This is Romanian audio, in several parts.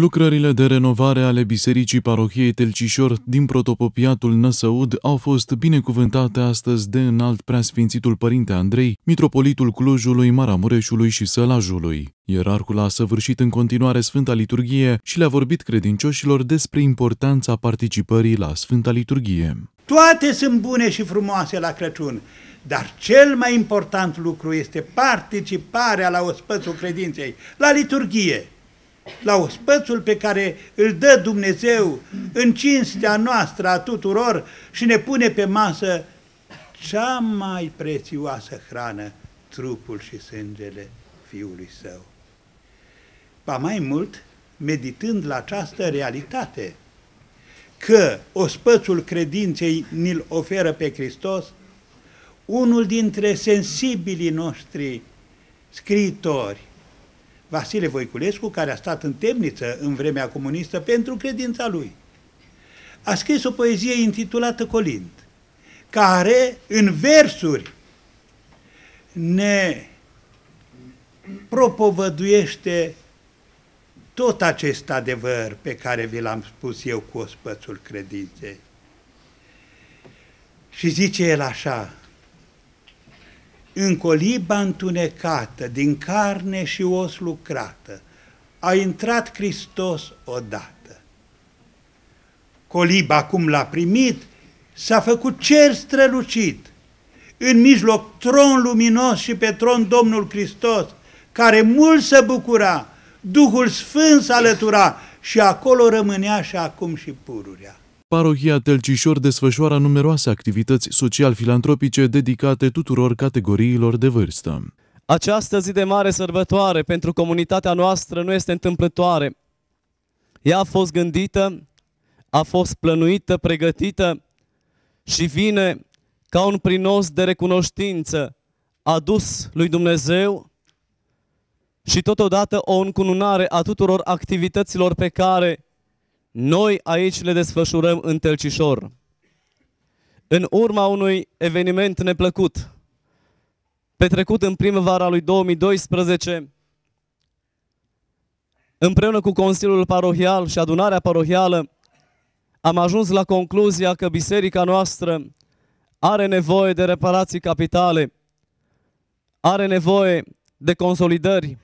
Lucrările de renovare ale Bisericii Parohiei Telcișor din protopopiatul Năsăud au fost binecuvântate astăzi de înalt preasfințitul Părinte Andrei, mitropolitul Clujului, Maramureșului și Sălajului. Ierarhul a săvârșit în continuare Sfânta Liturghie și le-a vorbit credincioșilor despre importanța participării la Sfânta Liturghie. Toate sunt bune și frumoase la Crăciun, dar cel mai important lucru este participarea la ospățul credinței, la liturghie la ospățul pe care îl dă Dumnezeu în cinstea noastră a tuturor și ne pune pe masă cea mai prețioasă hrană, trupul și sângele Fiului Său. Pa mai mult, meditând la această realitate, că ospățul credinței ni-l oferă pe Hristos, unul dintre sensibilii noștri scriitori, Vasile Voiculescu, care a stat în temniță în vremea comunistă pentru credința lui. A scris o poezie intitulată Colind, care în versuri ne propovăduiește tot acest adevăr pe care vi l-am spus eu cu ospățul credinței. Și zice el așa, în coliba întunecată, din carne și os lucrată, a intrat Hristos odată. Coliba, cum l-a primit, s-a făcut cer strălucit, în mijloc tron luminos și pe tron Domnul Hristos, care mult se bucura, Duhul Sfânt s-a alătura și acolo rămânea și acum și pururea. Parohia Telcișor desfășoară numeroase activități social-filantropice dedicate tuturor categoriilor de vârstă. Această zi de mare sărbătoare pentru comunitatea noastră nu este întâmplătoare. Ea a fost gândită, a fost plănuită, pregătită și vine ca un prinos de recunoștință adus lui Dumnezeu și totodată o încununare a tuturor activităților pe care noi aici le desfășurăm în Tălcișor. În urma unui eveniment neplăcut, petrecut în primăvara lui 2012, împreună cu Consiliul Parohial și adunarea parohială, am ajuns la concluzia că biserica noastră are nevoie de reparații capitale, are nevoie de consolidări,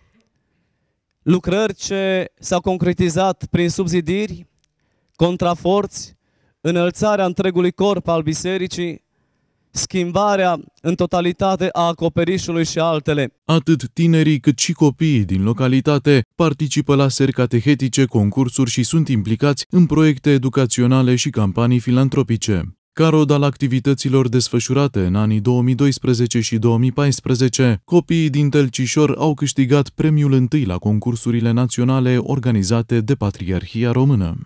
lucrări ce s-au concretizat prin subzidiri, contraforți, înălțarea întregului corp al bisericii, schimbarea în totalitate a acoperișului și altele. Atât tinerii cât și copiii din localitate participă la seri catehetice, concursuri și sunt implicați în proiecte educaționale și campanii filantropice. Ca rod al activităților desfășurate în anii 2012 și 2014, copiii din Telcișor au câștigat premiul întâi la concursurile naționale organizate de Patriarhia Română.